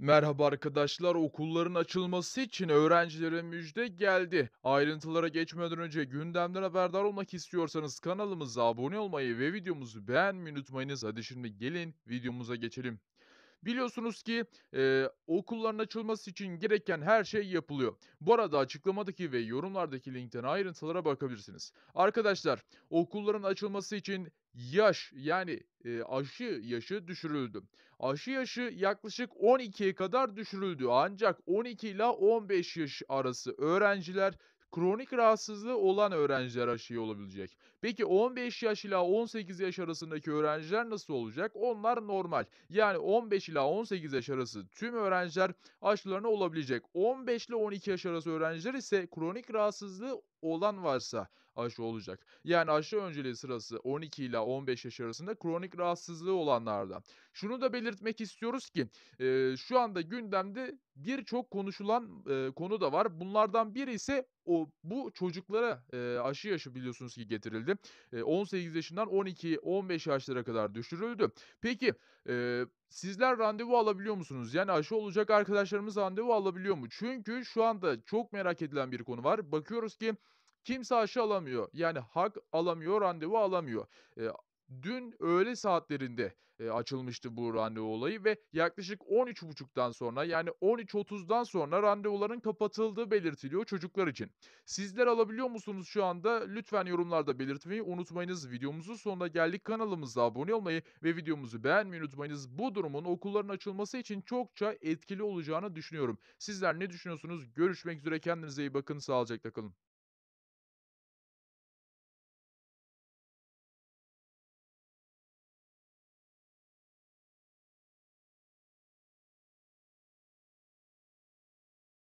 Merhaba arkadaşlar, okulların açılması için öğrencilere müjde geldi. Ayrıntılara geçmeden önce gündemden haberdar olmak istiyorsanız kanalımıza abone olmayı ve videomuzu beğenmeyi unutmayınız. Hadi şimdi gelin videomuza geçelim. Biliyorsunuz ki e, okulların açılması için gereken her şey yapılıyor. Bu arada açıklamadaki ve yorumlardaki linkten ayrıntılara bakabilirsiniz. Arkadaşlar okulların açılması için yaş yani e, aşı yaşı düşürüldü. Aşı yaşı yaklaşık 12'ye kadar düşürüldü. Ancak 12 ile 15 yaş arası öğrenciler kronik rahatsızlığı olan öğrenciler aşıyı olabilecek. Peki 15 yaş ila 18 yaş arasındaki öğrenciler nasıl olacak? Onlar normal. Yani 15 ila 18 yaş arası tüm öğrenciler aşılarına olabilecek. 15 ile 12 yaş arası öğrenciler ise kronik rahatsızlığı olan varsa aşı olacak. Yani aşı önceliği sırası 12 ile 15 yaş arasında kronik rahatsızlığı olanlarda. Şunu da belirtmek istiyoruz ki e, şu anda gündemde birçok konuşulan e, konu da var. Bunlardan biri ise o bu çocuklara e, aşı yaşı biliyorsunuz ki getirildi. E, 18 yaşından 12-15 yaşlara kadar düşürüldü. Peki e, Sizler randevu alabiliyor musunuz? Yani aşı olacak arkadaşlarımız randevu alabiliyor mu? Çünkü şu anda çok merak edilen bir konu var. Bakıyoruz ki kimse aşı alamıyor. Yani hak alamıyor, randevu alamıyor. E, dün öğle saatlerinde e, açılmıştı bu randevu olayı ve yaklaşık 13.30'dan sonra yani 13.30'dan sonra randevuların kapatıldığı belirtiliyor çocuklar için. Sizler alabiliyor musunuz şu anda? Lütfen yorumlarda belirtmeyi unutmayınız. Videomuzun sonuna geldik. Kanalımıza abone olmayı ve videomuzu beğenmeyi unutmayınız. Bu durumun okulların açılması için çokça etkili olacağını düşünüyorum. Sizler ne düşünüyorsunuz? Görüşmek üzere kendinize iyi bakın. Sağlıcakla kalın.